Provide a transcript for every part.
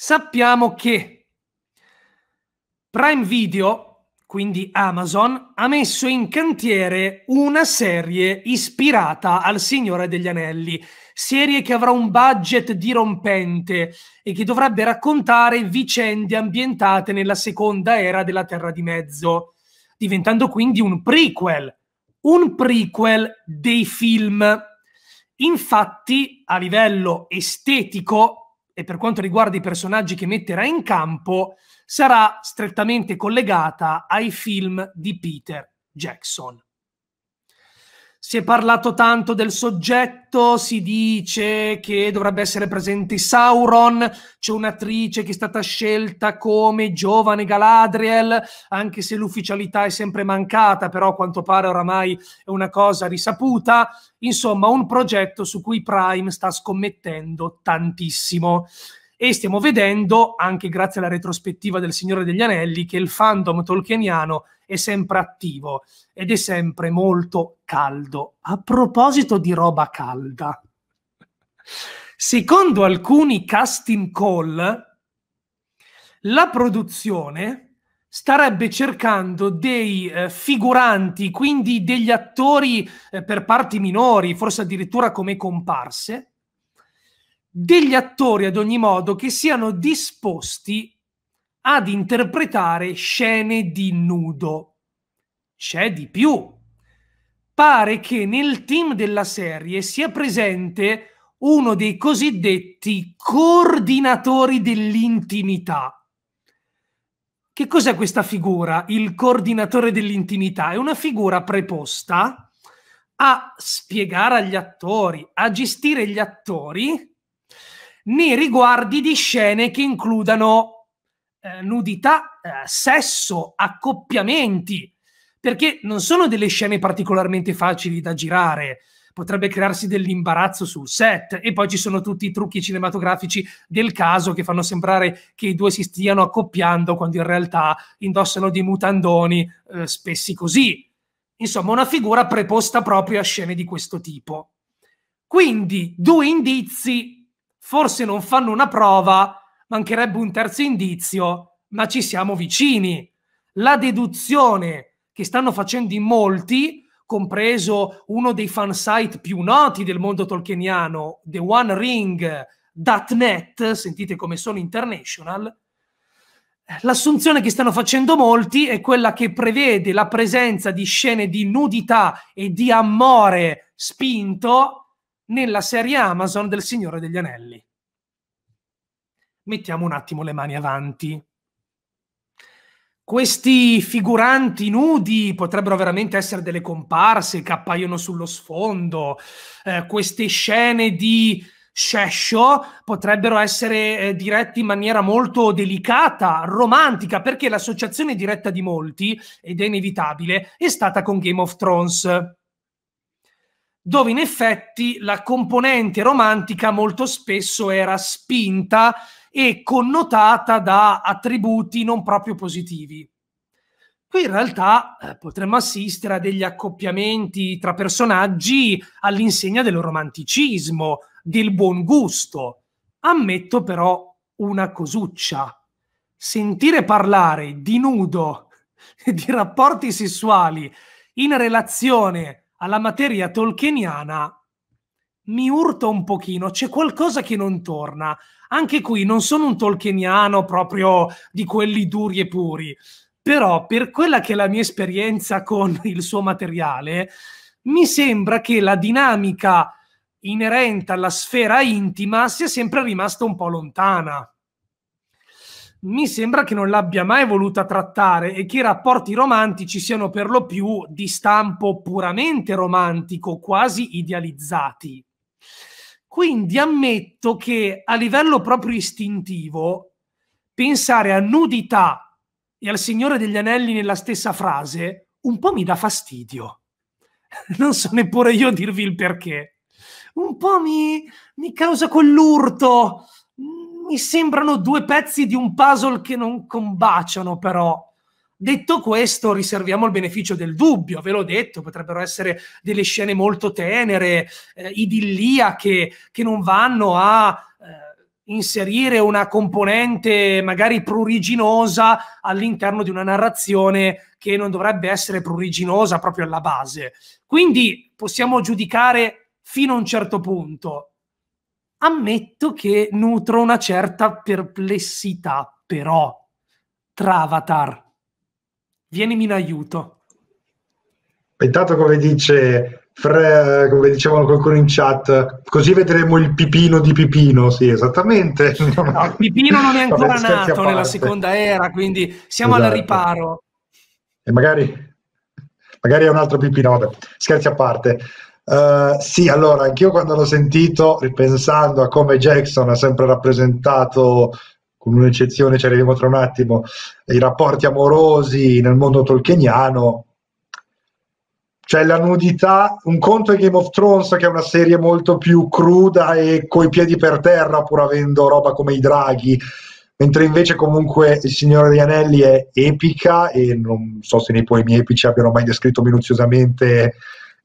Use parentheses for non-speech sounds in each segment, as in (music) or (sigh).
Sappiamo che Prime Video, quindi Amazon, ha messo in cantiere una serie ispirata al Signore degli Anelli, serie che avrà un budget dirompente e che dovrebbe raccontare vicende ambientate nella seconda era della Terra di Mezzo, diventando quindi un prequel, un prequel dei film. Infatti, a livello estetico, e per quanto riguarda i personaggi che metterà in campo, sarà strettamente collegata ai film di Peter Jackson. Si è parlato tanto del soggetto, si dice che dovrebbe essere presente Sauron, c'è un'attrice che è stata scelta come giovane Galadriel, anche se l'ufficialità è sempre mancata, però a quanto pare oramai è una cosa risaputa. Insomma, un progetto su cui Prime sta scommettendo tantissimo e stiamo vedendo, anche grazie alla retrospettiva del Signore degli Anelli, che il fandom tolkieniano è sempre attivo ed è sempre molto caldo. A proposito di roba calda, secondo alcuni casting call, la produzione starebbe cercando dei eh, figuranti, quindi degli attori eh, per parti minori, forse addirittura come comparse, degli attori ad ogni modo che siano disposti ad interpretare scene di nudo. C'è di più. Pare che nel team della serie sia presente uno dei cosiddetti coordinatori dell'intimità. Che cos'è questa figura? Il coordinatore dell'intimità è una figura preposta a spiegare agli attori, a gestire gli attori nei riguardi di scene che includano eh, nudità, eh, sesso, accoppiamenti, perché non sono delle scene particolarmente facili da girare. Potrebbe crearsi dell'imbarazzo sul set e poi ci sono tutti i trucchi cinematografici del caso che fanno sembrare che i due si stiano accoppiando quando in realtà indossano dei mutandoni eh, spessi così. Insomma, una figura preposta proprio a scene di questo tipo. Quindi, due indizi forse non fanno una prova, mancherebbe un terzo indizio, ma ci siamo vicini. La deduzione che stanno facendo in molti, compreso uno dei fansite più noti del mondo tolkieniano, The One Ring, .net, sentite come sono international, l'assunzione che stanno facendo molti è quella che prevede la presenza di scene di nudità e di amore spinto nella serie Amazon del Signore degli Anelli. Mettiamo un attimo le mani avanti. Questi figuranti nudi potrebbero veramente essere delle comparse che appaiono sullo sfondo, eh, queste scene di Shesho potrebbero essere eh, diretti in maniera molto delicata, romantica, perché l'associazione diretta di molti, ed è inevitabile, è stata con Game of Thrones dove in effetti la componente romantica molto spesso era spinta e connotata da attributi non proprio positivi. Qui in realtà eh, potremmo assistere a degli accoppiamenti tra personaggi all'insegna del romanticismo, del buon gusto. Ammetto però una cosuccia. Sentire parlare di nudo e (laughs) di rapporti sessuali in relazione alla materia tolkieniana mi urta un pochino, c'è qualcosa che non torna. Anche qui non sono un tolkieniano proprio di quelli duri e puri, però per quella che è la mia esperienza con il suo materiale, mi sembra che la dinamica inerente alla sfera intima sia sempre rimasta un po' lontana mi sembra che non l'abbia mai voluta trattare e che i rapporti romantici siano per lo più di stampo puramente romantico, quasi idealizzati. Quindi ammetto che a livello proprio istintivo, pensare a nudità e al Signore degli Anelli nella stessa frase un po' mi dà fastidio. (laughs) Non so neppure io dirvi il perché. Un po' mi, mi causa quell'urto mi sembrano due pezzi di un puzzle che non combaciano, però. Detto questo, riserviamo il beneficio del dubbio, ve l'ho detto, potrebbero essere delle scene molto tenere, eh, idilliache, che non vanno a eh, inserire una componente magari pruriginosa all'interno di una narrazione che non dovrebbe essere pruriginosa proprio alla base. Quindi possiamo giudicare fino a un certo punto, Ammetto che nutro una certa perplessità, però, tra Avatar. vienimi in aiuto. Intanto, come dice Fre, come dicevano qualcuno in chat, così vedremo il pipino di Pipino, sì, esattamente. (laughs) No, pipino non è ancora Vabbè, nato nella seconda era, quindi siamo esatto. al riparo. E magari, magari è un altro Pipino, Vabbè, scherzi a parte. Eh, sì, allora, anch'io quando l'ho sentito, ripensando a come Jackson ha sempre rappresentato, con un'eccezione ci arriviamo tra un attimo, i rapporti amorosi nel mondo tolkieniano, cioè la nudità, un conto è Game of Thrones che è una serie molto più cruda e coi piedi per terra pur avendo roba come i draghi, mentre invece comunque Il Signore degli Anelli è epica e non so se nei poemi epici abbiano mai descritto minuziosamente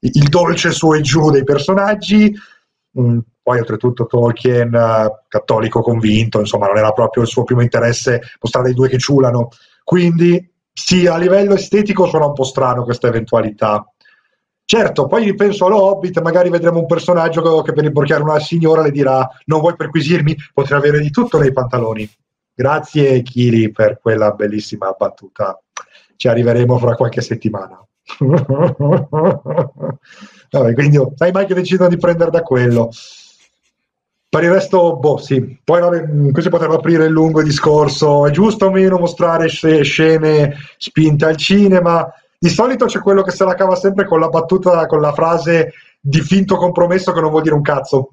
il dolce su e giù dei personaggi. Mm, poi oltretutto Tolkien, eh, cattolico convinto, insomma non era proprio il suo primo interesse mostrare i due che ciulano. Quindi sì, a livello estetico suona un po' strano questa eventualità. Certo, poi penso all'Hobbit, magari vedremo un personaggio che per imborcare una signora le dirà non vuoi perquisirmi? Potrei avere di tutto nei pantaloni. Grazie Kiri per quella bellissima battuta. Ci arriveremo fra qualche settimana. (laughs) Vabbè, quindi oh, sai mai che decidono di prendere da quello. Per il resto, boh, sì. Poi vabbè, qui mm, si potrebbe aprire il lungo discorso. È giusto o meno mostrare scene spinte al cinema? Di solito c'è quello che se la cava sempre con la battuta, con la frase di finto compromesso che non vuol dire un cazzo.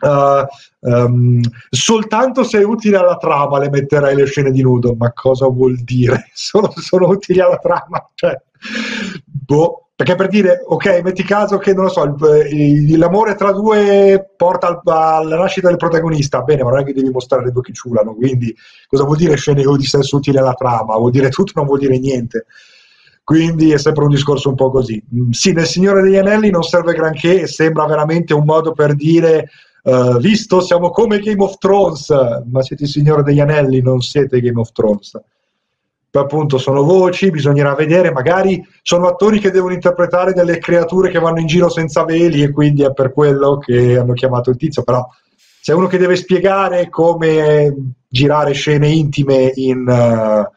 Uh, um, soltanto se è utile alla trama le metterai le scene di nudo, ma cosa vuol dire? (laughs) Sono, sono utili alla trama, cioè, boh, perché per dire, ok, metti caso che, non lo so, il, il, l'amore tra due porta al, alla nascita del protagonista, bene, ma non è che devi mostrare le due che ciulano, quindi cosa vuol dire scene di senso utile alla trama? Vuol dire tutto, non vuol dire niente. Quindi è sempre un discorso un po' così. Mm, sì, nel Signore degli Anelli non serve granché, sembra veramente un modo per dire, uh, visto, siamo come Game of Thrones, ma siete il Signore degli Anelli, non siete Game of Thrones appunto sono voci, bisognerà vedere, magari sono attori che devono interpretare delle creature che vanno in giro senza veli e quindi è per quello che hanno chiamato il tizio, però se uno che deve spiegare come girare scene intime in, uh,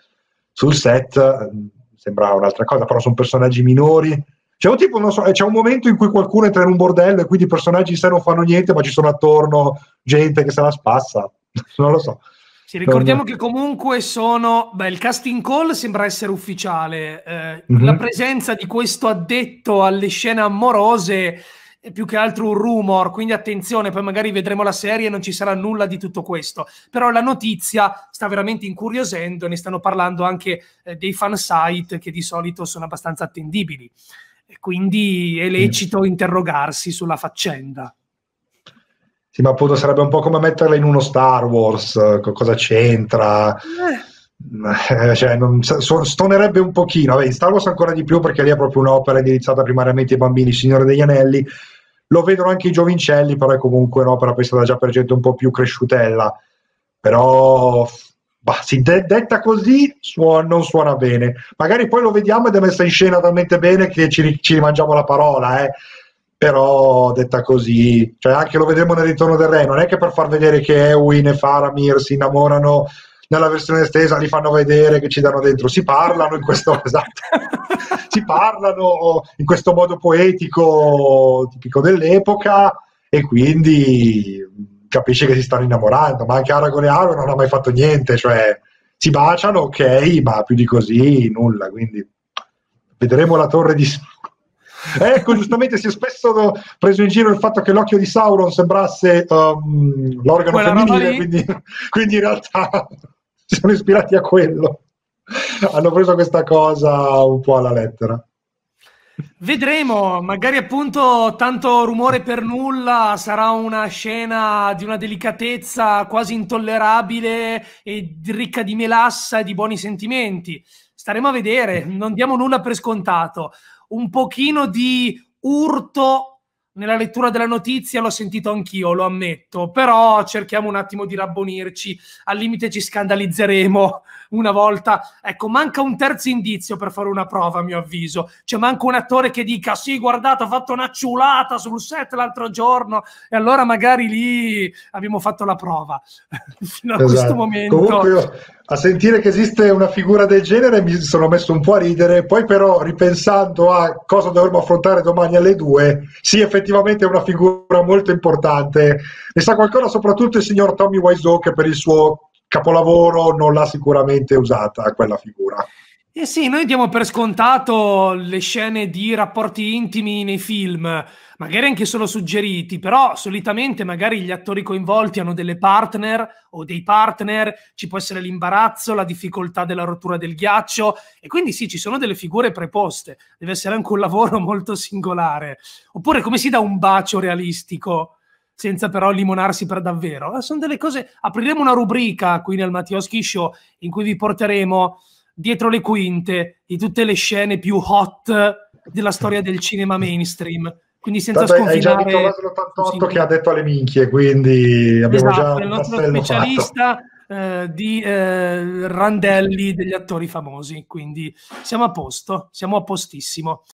sul set sembra un'altra cosa, però sono personaggi minori. C'è un, tipo, so, eh, c'è un momento in cui qualcuno entra in un bordello e quindi i personaggi in sé non fanno niente, ma ci sono attorno gente che se la spassa. (laughs) non lo so. Sì, ricordiamo Torno. che comunque sono... Beh, il casting call sembra essere ufficiale. Eh, mm-hmm. La mhm. presenza di questo addetto alle scene amorose è più che altro un rumor, quindi attenzione, poi magari vedremo la serie e non ci sarà nulla di tutto questo. Però la notizia sta veramente incuriosendo e ne stanno parlando anche eh, dei fan site che di solito sono abbastanza attendibili. E quindi è lecito mm. interrogarsi sulla faccenda. Sì, ma appunto sarebbe un po' come metterla in uno Star Wars, cosa c'entra? Eh. (laughs) Cioè, non, stonerebbe un pochino. Vabbè, in Star Wars ancora di più perché lì è proprio un'opera indirizzata primariamente ai bambini, Signore degli Anelli. Lo vedono anche i giovincelli, però è comunque un'opera pensata già per gente un po' più cresciutella. Però, bah, sì, de- detta così, suon- non suona bene. Magari poi lo vediamo ed è messa in scena talmente bene che ci, ri- ci rimangiamo la parola, eh però detta così, cioè anche lo vedremo nel ritorno del re, non è che per far vedere che Ewin e Faramir si innamorano nella versione estesa, li fanno vedere che ci danno dentro, si parlano in questo, (laughs) esatto, si parlano in questo modo poetico tipico dell'epoca e quindi capisce che si stanno innamorando, ma anche Aragorn e Aragorn non ha mai fatto niente, cioè si baciano, ok, ma più di così nulla, quindi vedremo la torre di Ecco, giustamente si è spesso preso in giro il fatto che l'occhio di Sauron sembrasse um, l'organo Quella femminile, quindi, quindi, in realtà (laughs) si sono ispirati a quello. Hanno preso questa cosa un po' alla lettera. Vedremo, magari appunto tanto rumore per nulla sarà una scena di una delicatezza quasi intollerabile e ricca di melassa e di buoni sentimenti staremo a vedere, non diamo nulla per scontato un pochino di urto nella lettura della notizia l'ho sentito anch'io, lo ammetto, però cerchiamo un attimo di rabbonirci, al limite ci scandalizzeremo una volta. Ecco, manca un terzo indizio per fare una prova, a mio avviso. Cioè, manca un attore che dica, sì, guardate, ho fatto una ciulata sul set l'altro giorno, e allora magari lì abbiamo fatto la prova. (laughs) Fino esatto. a questo esatto. momento... Comunque io, a sentire che esiste una figura del genere mi sono messo un po' a ridere, poi però ripensando a cosa dovremmo affrontare domani alle due, sì, effettivamente effettivamente è una figura molto importante. Ne sa qualcosa soprattutto il signor Tommy Wiseau che per il suo capolavoro non l'ha sicuramente usata quella figura. Eh sì, noi diamo per scontato le scene di rapporti intimi nei film, magari anche solo suggeriti, però solitamente magari gli attori coinvolti hanno delle partner o dei partner, ci può essere l'imbarazzo, la difficoltà della rottura del ghiaccio e quindi sì, ci sono delle figure preposte, deve essere anche un lavoro (laughs) molto singolare. Oppure come si dà un bacio realistico? senza però limonarsi per davvero. Eh, sono delle cose. Apriremo una rubrica qui nel Mattioschi Show in cui vi porteremo dietro le quinte di tutte le scene più hot della storia del cinema mainstream. Quindi senza Vabbè, sconfinare... Hai già l'88 che ha detto alle minchie, quindi abbiamo esatto, già il nostro specialista eh, di eh, randelli degli attori famosi, quindi siamo a posto, siamo a postissimo.